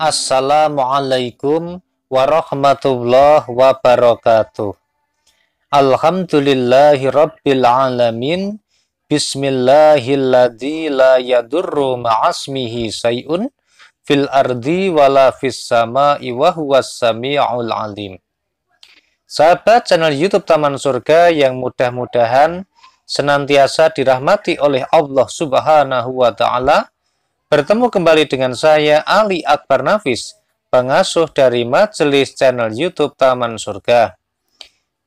Assalamualaikum warahmatullahi wabarakatuh. Alhamdulillahi rabbil alamin. Bismillahilladzi la yadurru ma'asmihi say'un fil ardi wala fis sama'i wa huwas sami'ul alim. Sahabat channel YouTube Taman Surga yang mudah-mudahan senantiasa dirahmati oleh Allah Subhanahu wa taala Bertemu kembali dengan saya Ali Akbar Nafis, pengasuh dari majelis channel YouTube Taman Surga.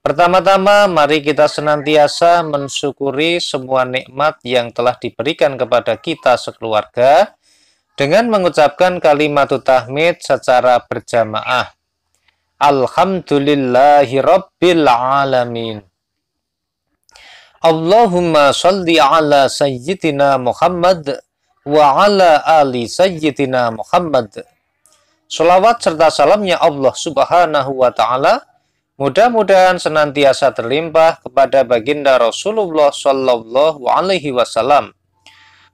Pertama-tama, mari kita senantiasa mensyukuri semua nikmat yang telah diberikan kepada kita sekeluarga dengan mengucapkan kalimat tahmid secara berjamaah. Alhamdulillahirrabbilalamin. Allahumma salli ala Sayyidina Muhammad wa ala ali sayyidina Muhammad. Salawat serta salamnya Allah subhanahu wa ta'ala mudah-mudahan senantiasa terlimpah kepada baginda Rasulullah sallallahu alaihi wasallam.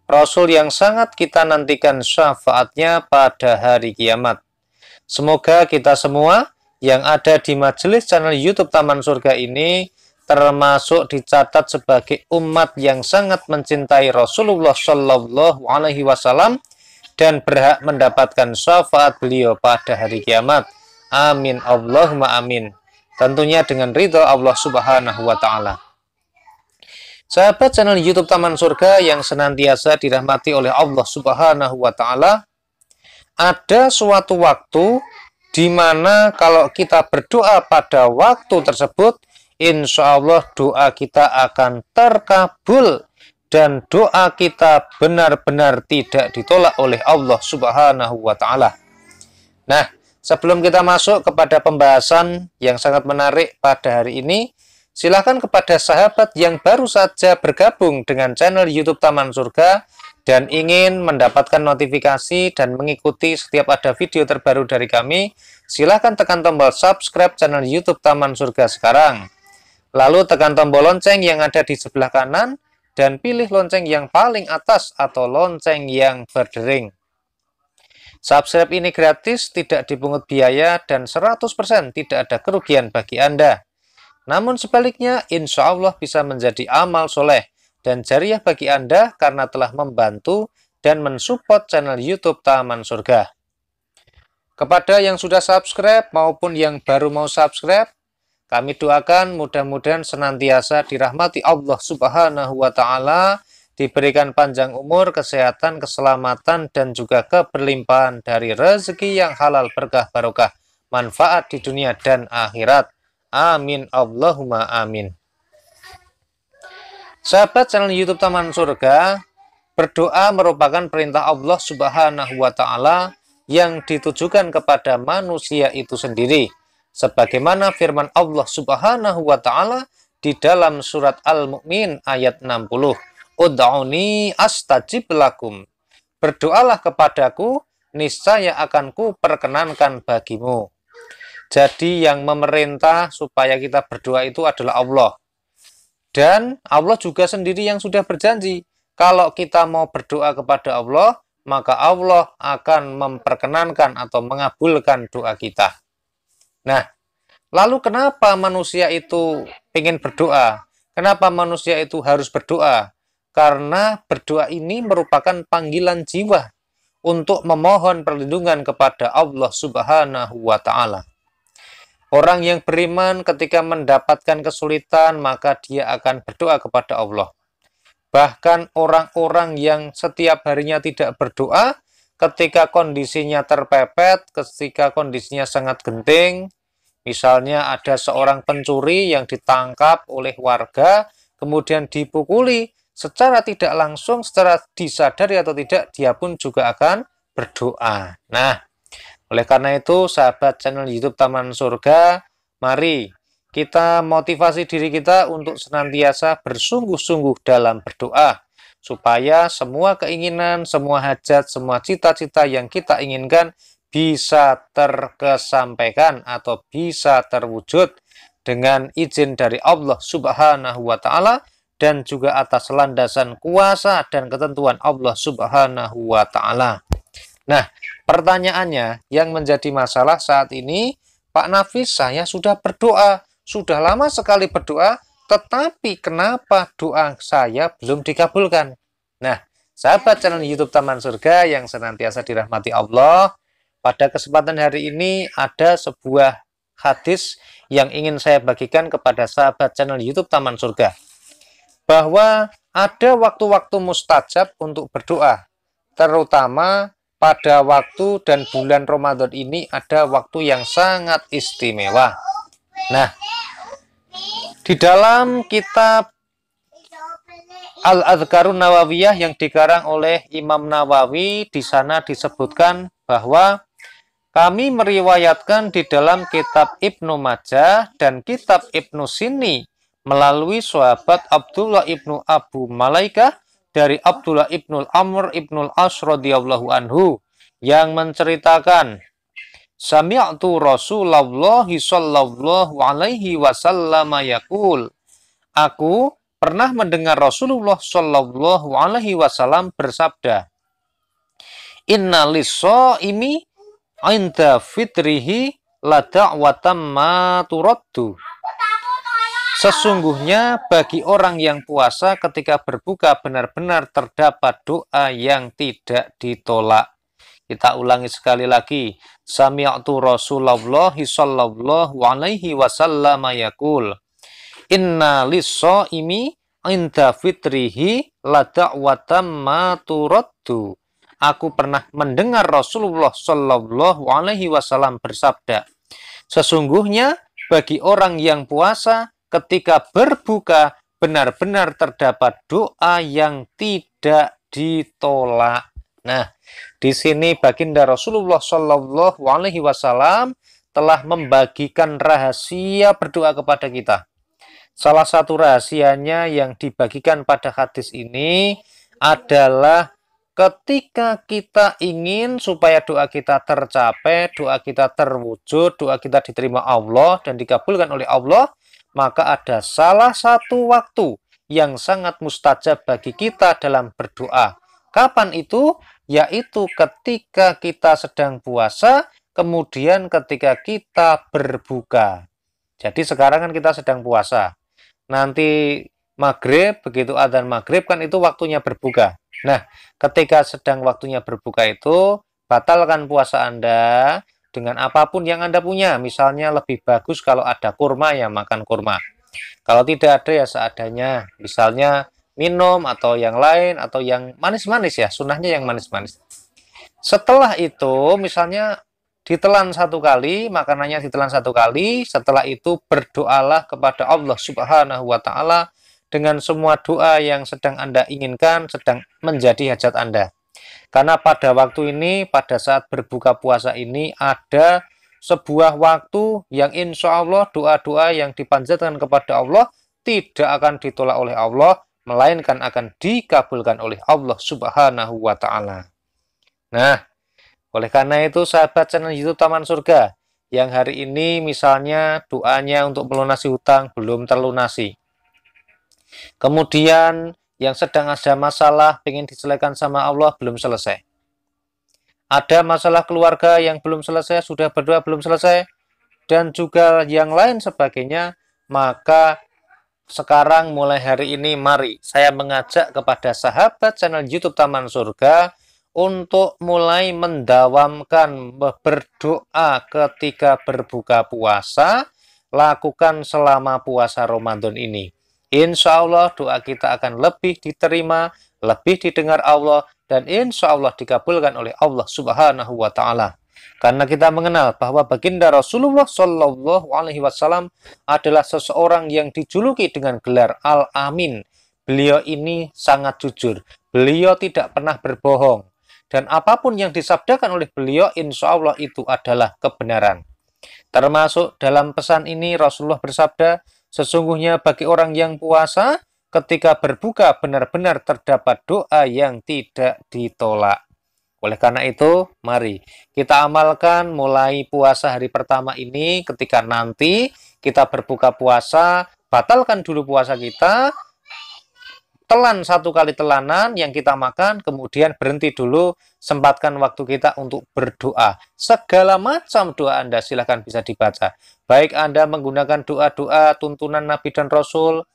Rasul yang sangat kita nantikan syafaatnya pada hari kiamat. Semoga kita semua yang ada di majelis channel YouTube Taman Surga ini termasuk dicatat sebagai umat yang sangat mencintai Rasulullah Shallallahu Alaihi Wasallam dan berhak mendapatkan syafaat beliau pada hari kiamat. Amin Allahumma amin. Tentunya dengan ridho Allah Subhanahu wa taala. Sahabat channel YouTube Taman Surga yang senantiasa dirahmati oleh Allah Subhanahu wa taala, ada suatu waktu di mana kalau kita berdoa pada waktu tersebut insya Allah doa kita akan terkabul dan doa kita benar-benar tidak ditolak oleh Allah Subhanahu wa taala. Nah, sebelum kita masuk kepada pembahasan yang sangat menarik pada hari ini, silahkan kepada sahabat yang baru saja bergabung dengan channel YouTube Taman Surga dan ingin mendapatkan notifikasi dan mengikuti setiap ada video terbaru dari kami, silahkan tekan tombol subscribe channel YouTube Taman Surga sekarang. Lalu tekan tombol lonceng yang ada di sebelah kanan dan pilih lonceng yang paling atas atau lonceng yang berdering. Subscribe ini gratis, tidak dipungut biaya, dan 100% tidak ada kerugian bagi Anda. Namun sebaliknya, insya Allah bisa menjadi amal soleh dan jariah bagi Anda karena telah membantu dan mensupport channel YouTube Taman Surga. Kepada yang sudah subscribe maupun yang baru mau subscribe, kami doakan mudah-mudahan senantiasa dirahmati Allah Subhanahu wa taala, diberikan panjang umur, kesehatan, keselamatan dan juga keberlimpahan dari rezeki yang halal berkah barokah, manfaat di dunia dan akhirat. Amin Allahumma amin. Sahabat channel YouTube Taman Surga, berdoa merupakan perintah Allah Subhanahu wa taala yang ditujukan kepada manusia itu sendiri sebagaimana firman Allah Subhanahu wa taala di dalam surat Al-Mukmin ayat 60 Ud'uni astajib lakum Berdoalah kepadaku niscaya akan ku perkenankan bagimu jadi yang memerintah supaya kita berdoa itu adalah Allah dan Allah juga sendiri yang sudah berjanji kalau kita mau berdoa kepada Allah maka Allah akan memperkenankan atau mengabulkan doa kita. Nah, lalu kenapa manusia itu ingin berdoa? Kenapa manusia itu harus berdoa? Karena berdoa ini merupakan panggilan jiwa untuk memohon perlindungan kepada Allah Subhanahu wa taala. Orang yang beriman ketika mendapatkan kesulitan maka dia akan berdoa kepada Allah. Bahkan orang-orang yang setiap harinya tidak berdoa ketika kondisinya terpepet, ketika kondisinya sangat genting, misalnya ada seorang pencuri yang ditangkap oleh warga, kemudian dipukuli, secara tidak langsung, secara disadari atau tidak, dia pun juga akan berdoa. Nah, oleh karena itu, sahabat channel YouTube Taman Surga, mari kita motivasi diri kita untuk senantiasa bersungguh-sungguh dalam berdoa supaya semua keinginan, semua hajat, semua cita-cita yang kita inginkan bisa terkesampaikan atau bisa terwujud dengan izin dari Allah Subhanahu wa taala dan juga atas landasan kuasa dan ketentuan Allah Subhanahu wa taala. Nah, pertanyaannya yang menjadi masalah saat ini, Pak Nafis saya sudah berdoa, sudah lama sekali berdoa, tetapi kenapa doa saya belum dikabulkan? Nah, sahabat channel YouTube Taman Surga yang senantiasa dirahmati Allah, pada kesempatan hari ini ada sebuah hadis yang ingin saya bagikan kepada sahabat channel YouTube Taman Surga. Bahwa ada waktu-waktu mustajab untuk berdoa, terutama pada waktu dan bulan Ramadan ini ada waktu yang sangat istimewa. Nah, di dalam kitab Al-Adhkarun Nawawiyah yang dikarang oleh Imam Nawawi, di sana disebutkan bahwa kami meriwayatkan di dalam kitab Ibnu Majah dan kitab Ibnu Sini melalui sahabat Abdullah Ibnu Abu Malaikah dari Abdullah Ibnu Amr Ibnu As radhiyallahu anhu yang menceritakan Sami'tu Rasulullah sallallahu alaihi wasallam yaqul Aku pernah mendengar Rasulullah sallallahu alaihi wasallam bersabda Inna lis-shaimi inda fitrihi la da'watam ma turaddu Sesungguhnya bagi orang yang puasa ketika berbuka benar-benar terdapat doa yang tidak ditolak. Kita ulangi sekali lagi. Sami'tu Rasulullah sallallahu alaihi wasallam yaqul Inna lis-shaimi inda fitrihi la da'watam ma turaddu. Aku pernah mendengar Rasulullah sallallahu alaihi wasallam bersabda, sesungguhnya bagi orang yang puasa ketika berbuka benar-benar terdapat doa yang tidak ditolak. Nah, di sini baginda Rasulullah Shallallahu Alaihi Wasallam telah membagikan rahasia berdoa kepada kita. Salah satu rahasianya yang dibagikan pada hadis ini adalah ketika kita ingin supaya doa kita tercapai, doa kita terwujud, doa kita diterima Allah dan dikabulkan oleh Allah, maka ada salah satu waktu yang sangat mustajab bagi kita dalam berdoa Kapan itu? Yaitu ketika kita sedang puasa, kemudian ketika kita berbuka. Jadi sekarang kan kita sedang puasa. Nanti maghrib, begitu adzan maghrib kan itu waktunya berbuka. Nah, ketika sedang waktunya berbuka itu, batalkan puasa Anda dengan apapun yang Anda punya. Misalnya lebih bagus kalau ada kurma ya makan kurma. Kalau tidak ada ya seadanya. Misalnya minum atau yang lain atau yang manis-manis ya sunahnya yang manis-manis setelah itu misalnya ditelan satu kali makanannya ditelan satu kali setelah itu berdoalah kepada Allah subhanahu wa ta'ala dengan semua doa yang sedang Anda inginkan sedang menjadi hajat Anda karena pada waktu ini pada saat berbuka puasa ini ada sebuah waktu yang insya Allah doa-doa yang dipanjatkan kepada Allah tidak akan ditolak oleh Allah melainkan akan dikabulkan oleh Allah Subhanahu wa taala. Nah, oleh karena itu sahabat channel YouTube Taman Surga yang hari ini misalnya doanya untuk melunasi hutang belum terlunasi. Kemudian yang sedang ada masalah ingin diselesaikan sama Allah belum selesai. Ada masalah keluarga yang belum selesai, sudah berdoa belum selesai, dan juga yang lain sebagainya, maka sekarang mulai hari ini mari saya mengajak kepada sahabat channel YouTube Taman Surga untuk mulai mendawamkan berdoa ketika berbuka puasa, lakukan selama puasa Ramadan ini. Insya Allah doa kita akan lebih diterima, lebih didengar Allah, dan insya Allah dikabulkan oleh Allah Subhanahu wa Ta'ala. Karena kita mengenal bahwa baginda Rasulullah Shallallahu Alaihi Wasallam adalah seseorang yang dijuluki dengan gelar Al Amin. Beliau ini sangat jujur. Beliau tidak pernah berbohong. Dan apapun yang disabdakan oleh beliau, insya Allah itu adalah kebenaran. Termasuk dalam pesan ini Rasulullah bersabda, sesungguhnya bagi orang yang puasa, ketika berbuka benar-benar terdapat doa yang tidak ditolak. Oleh karena itu, mari kita amalkan mulai puasa hari pertama ini ketika nanti kita berbuka puasa, batalkan dulu puasa kita, telan satu kali telanan yang kita makan, kemudian berhenti dulu, sempatkan waktu kita untuk berdoa. Segala macam doa Anda silahkan bisa dibaca. Baik Anda menggunakan doa-doa tuntunan Nabi dan Rasul,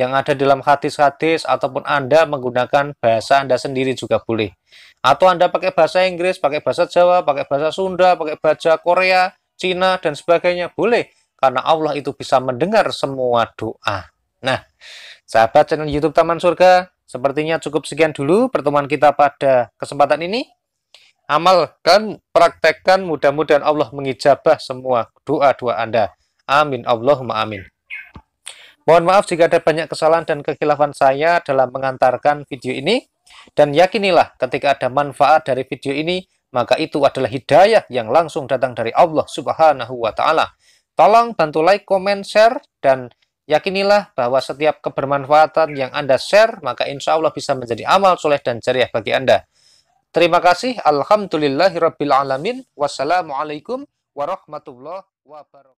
yang ada dalam hadis-hadis ataupun Anda menggunakan bahasa Anda sendiri juga boleh. Atau Anda pakai bahasa Inggris, pakai bahasa Jawa, pakai bahasa Sunda, pakai bahasa Korea, Cina, dan sebagainya. Boleh, karena Allah itu bisa mendengar semua doa. Nah, sahabat channel YouTube Taman Surga, sepertinya cukup sekian dulu pertemuan kita pada kesempatan ini. Amalkan, praktekkan, mudah-mudahan Allah mengijabah semua doa-doa Anda. Amin, Allahumma amin. Mohon maaf jika ada banyak kesalahan dan kekhilafan saya dalam mengantarkan video ini. Dan yakinilah ketika ada manfaat dari video ini, maka itu adalah hidayah yang langsung datang dari Allah Subhanahu wa taala. Tolong bantu like, komen, share dan yakinilah bahwa setiap kebermanfaatan yang Anda share maka insya Allah bisa menjadi amal soleh dan jariah bagi Anda. Terima kasih. Alhamdulillahirrabbilalamin. Wassalamualaikum warahmatullahi wabarakatuh.